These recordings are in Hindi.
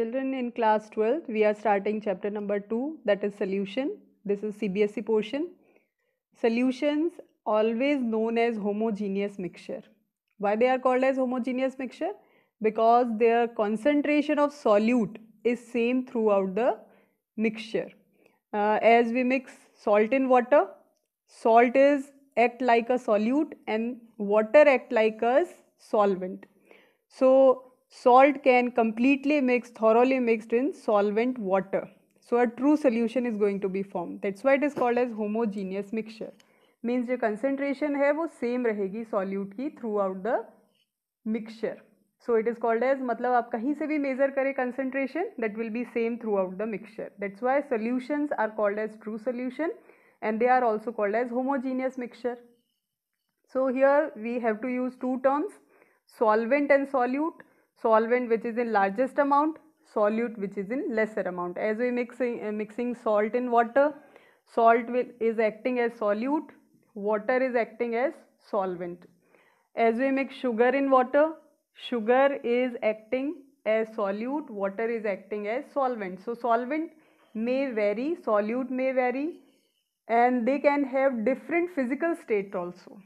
Children in class 12, we are starting chapter number 2 that is solution. This is CBSE portion. Solutions always known as homogeneous mixture. Why they are called as homogeneous mixture? Because their concentration of solute is same throughout the mixture. Uh, as we mix salt in water, salt is act like a solute and water act like a solvent. So salt can completely mix thoroughly mixed in solvent water so a true solution is going to be formed that's why it is called as homogeneous mixture means the concentration hai wo same rahegi solute ki throughout the mixture so it is called as matlab aap kahin se measure kare concentration that will be same throughout the mixture that's why solutions are called as true solution and they are also called as homogeneous mixture so here we have to use two terms solvent and solute solvent which is in largest amount, solute which is in lesser amount. As we mixing uh, mixing salt in water, salt will, is acting as solute, water is acting as solvent. As we mix sugar in water, sugar is acting as solute, water is acting as solvent. So solvent may vary, solute may vary and they can have different physical state also.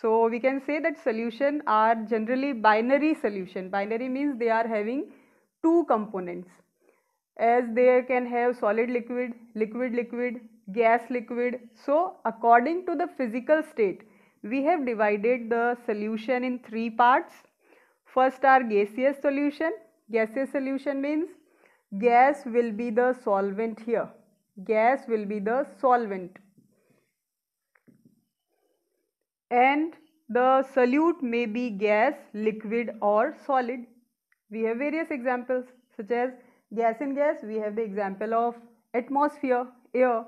So we can say that solution are generally binary solution. Binary means they are having two components as they can have solid liquid, liquid liquid, gas liquid. So according to the physical state, we have divided the solution in three parts. First are gaseous solution. Gaseous solution means gas will be the solvent here. Gas will be the solvent and the solute may be gas, liquid or solid. We have various examples such as gas in gas we have the example of atmosphere, air.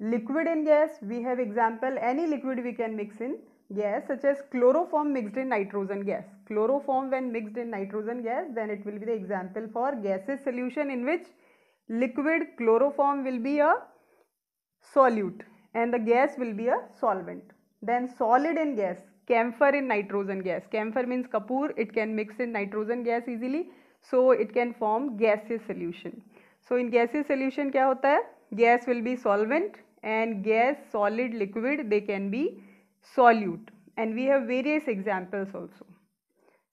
Liquid in gas we have example any liquid we can mix in gas such as chloroform mixed in nitrogen gas. Chloroform when mixed in nitrogen gas then it will be the example for gases solution in which liquid chloroform will be a solute and the gas will be a solvent. then solid and gas camphor in nitrogen gas camphor means kapoor it can mix in nitrogen gas easily so it can form gaseous solution so in gaseous solution kya hota hai gas will be solvent and gas solid liquid they can be solute and we have various examples also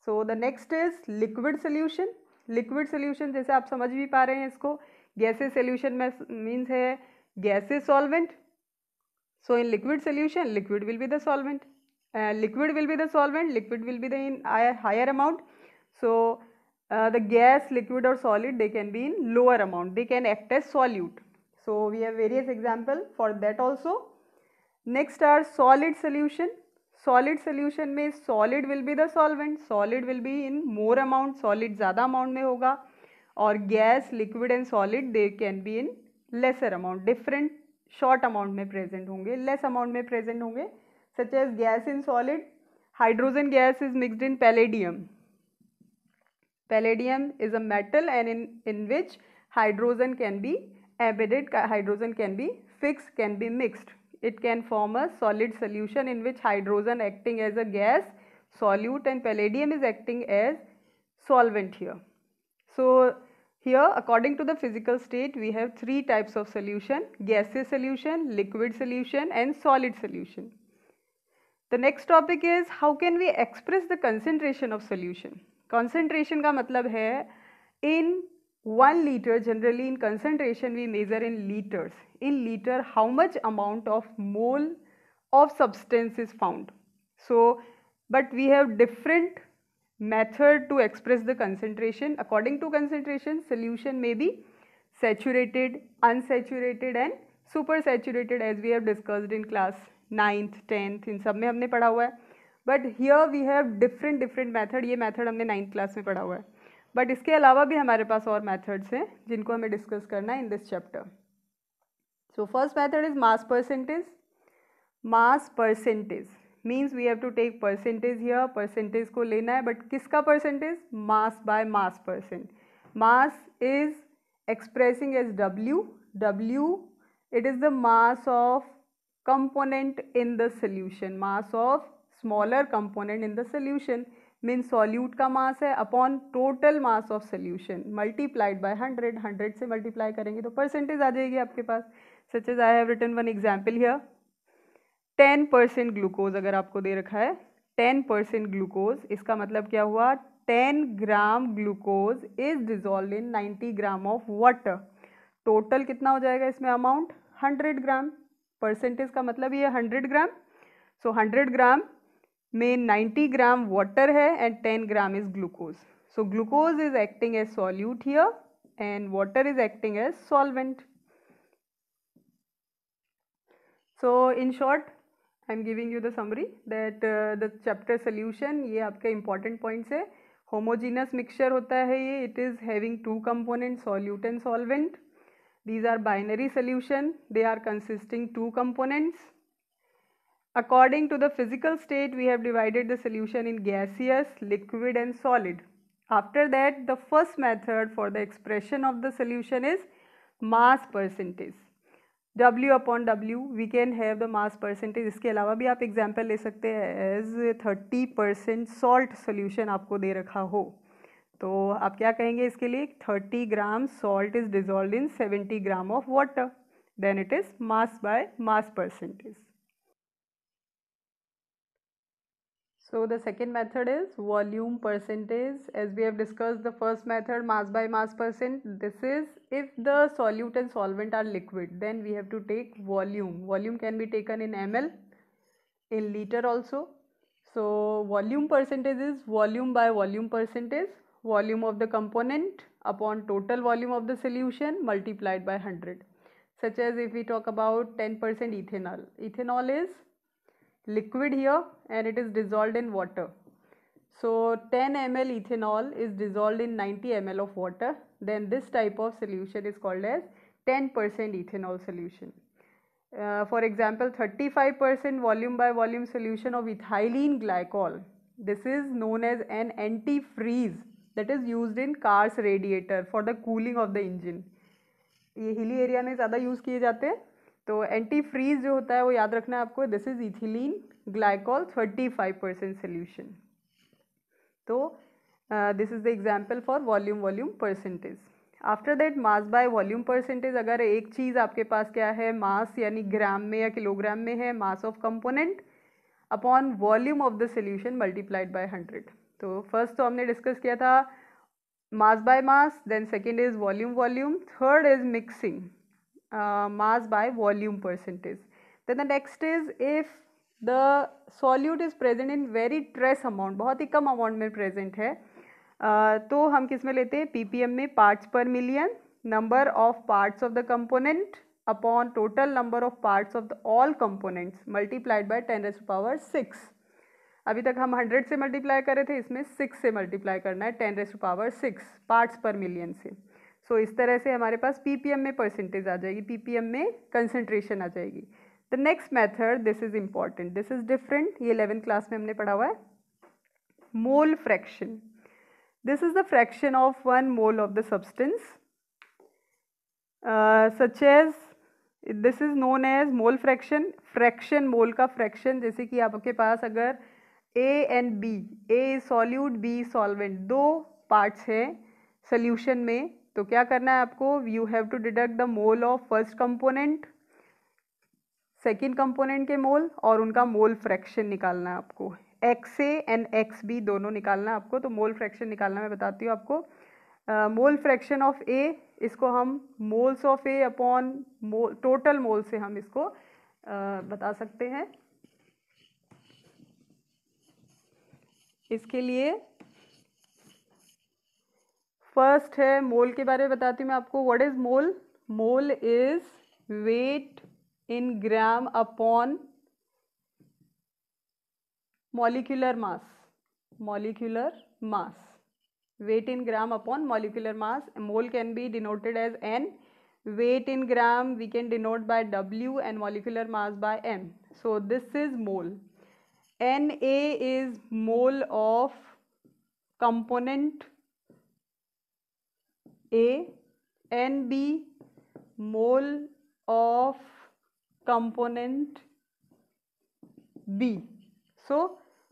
so the next is liquid solution liquid solution जैसे आप समझ भी पा रहे हैं इसको गैसेज सोल्यूशन में मीन्स है gases solvent so in liquid solution liquid will be the solvent uh, liquid will be the solvent liquid will be the in higher amount so uh, the gas liquid or solid they can be in lower amount they can act as solute so we have various example for that also next are solid solution solid solution में solid will be the solvent solid will be in more amount solid ज़्यादा amount में होगा और gas liquid and solid they can be in lesser amount different short amount में प्रेजेंट होंगे लेस अमाउंट में प्रेजेंट होंगे such as gas in solid hydrogen gas is mixed in palladium palladium is a metal and in in which hydrogen can be embedded hydrogen can be fix can be mixed it can form a solid solution in which hydrogen acting as a gas solute and palladium is acting as solvent here so Here according to the physical state we have three types of solution gaseous solution, liquid solution and solid solution. The next topic is how can we express the concentration of solution. Concentration ka matlab hai in 1 liter generally in concentration we measure in liters. In liter how much amount of mole of substance is found. So but we have different method to express the concentration. According to concentration, solution may be saturated, unsaturated and super saturated as we have discussed in class 9th, 10th in sab mein humne padha hua hai but here we have different different method ye method humne 9th class mein padha hua hai but iske alawa bhi hamare paas aur methods hain jinko hame discuss karna in this chapter so first method is mass percentage mass percentage means we have to take percentage here percentage को लेना है बट किसका percentage mass by mass percent mass is expressing as W W it is the mass of component in the solution mass of smaller component in the solution means solute का मास है upon total mass of solution multiplied by hundred hundred से मल्टीप्लाई करेंगे तो परसेंटेज आ जाएगी आपके पास such as I have written one example here ten percent glucose अगर आपको दे रखा है टेन परसेंट ग्लूकोज इसका मतलब क्या हुआ ten gram glucose is dissolve in ninety gram of water total कितना हो जाएगा इसमें अमाउंट हंड्रेड ग्राम परसेंटेज का मतलब ये हंड्रेड ग्राम सो हंड्रेड ग्राम में नाइन्टी ग्राम वाटर है and ten gram is glucose so glucose is acting as solute here and water is acting as solvent so in short I am giving you the summary that the chapter solution ये आपके इंपॉर्टेंट पॉइंट्स है होमोजीनस मिक्सचर होता है ये it is having two component solute and solvent these are binary solution they are consisting two components according to the physical state we have divided the solution in gaseous liquid and solid after that the first method for the expression of the solution is mass percentage W upon W we can have the mass percentage इसके अलावा भी आप एग्जाम्पल ले सकते हैं as thirty percent salt solution आपको दे रखा हो तो आप क्या कहेंगे इसके लिए thirty gram salt is dissolve in seventy gram of water then it is mass by mass percentage So the second method is volume percentage. As we have discussed the first method mass by mass percent. This is if the solute and solvent are liquid then we have to take volume. Volume can be taken in ml, in liter also. So volume percentage is volume by volume percentage. Volume of the component upon total volume of the solution multiplied by 100. Such as if we talk about 10% ethanol. Ethanol is liquid here and it is dissolved in water. So 10 ml ethanol is dissolved in 90 ml of water then this type of solution is called as 10% ethanol solution. Uh, for example 35% volume by volume solution of ethylene glycol this is known as an anti freeze that is used in cars radiator for the cooling of the engine ये हिली एरिया में ज़्यादा यूज़ किए जाते हैं तो एंटी फ्रीज जो होता है वो याद रखना है आपको this is ethylene glycol thirty five percent solution तो this is the example for volume volume percentage after that mass by volume percentage अगर एक चीज़ आपके पास क्या है मास यानी ग्राम में या किलोग्राम में है mass of component upon volume of the solution multiplied by hundred तो फर्स्ट तो हमने डिस्कस किया था mass by mass then second is volume volume third is mixing mass by volume percentage percentage the next is if the solute is present in very trace amount बहुत ही कम अमाउंट में प्रेजेंट है uh, तो हम किस में लेते हैं पी पी एम में पार्ट्स पर million number of parts of the component upon total number of parts of the all components multiplied by ten is power six अभी तक हम हंड्रेड से मल्टीप्लाई करे थे इसमें सिक्स से मल्टीप्लाई करना है ten raise to power 6 parts पर मिलियन से सो तो so, इस तरह से हमारे पास पीपीएम में परसेंटेज आ जाएगी पीपीएम में कंसनट्रेशन आ जाएगी the next method this is important this is different ये इलेवेंथ क्लास में हमने पढ़ा हुआ है mole fraction this is the fraction of one mole of the substance such as this is known as mole fraction fraction mole का फ्रैक्शन जैसे कि आपके पास अगर A and B A solute B solvent दो पार्ट्स हैं सल्यूशन में तो क्या करना है आपको you have to deduct the mole of first component second component के मोल और उनका मोल फ्रैक्शन निकालना है आपको X A and X B दोनों निकालना है आपको तो मोल फ्रैक्शन निकालना मैं बताती हूँ आपको मोल फ्रैक्शन ऑफ ए इसको हम moles of A upon mole total mole से हम इसको uh, बता सकते हैं इसके लिए फर्स्ट है मोल के बारे में बताती हूँ मैं आपको what is mole mole is weight in gram upon molecular mass molecular mass weight in gram upon molecular mass mole can be denoted as N weight in gram we can denote by W and molecular mass by M so this is mole N A is mole of component A N B mole of component B so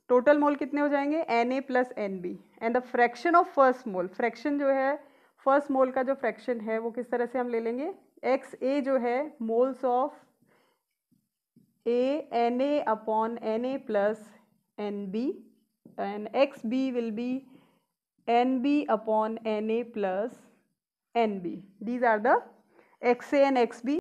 total mole कितने हो जाएंगे N A plus N B and the fraction of first mole fraction जो है फर्स्ट मोल का जो फ्रैक्शन है वो किस तरह से हम ले लेंगे एक्स ए जो है moles of A N A upon N A plus N B and X B will be N B upon N A plus NB. These are the XA and XB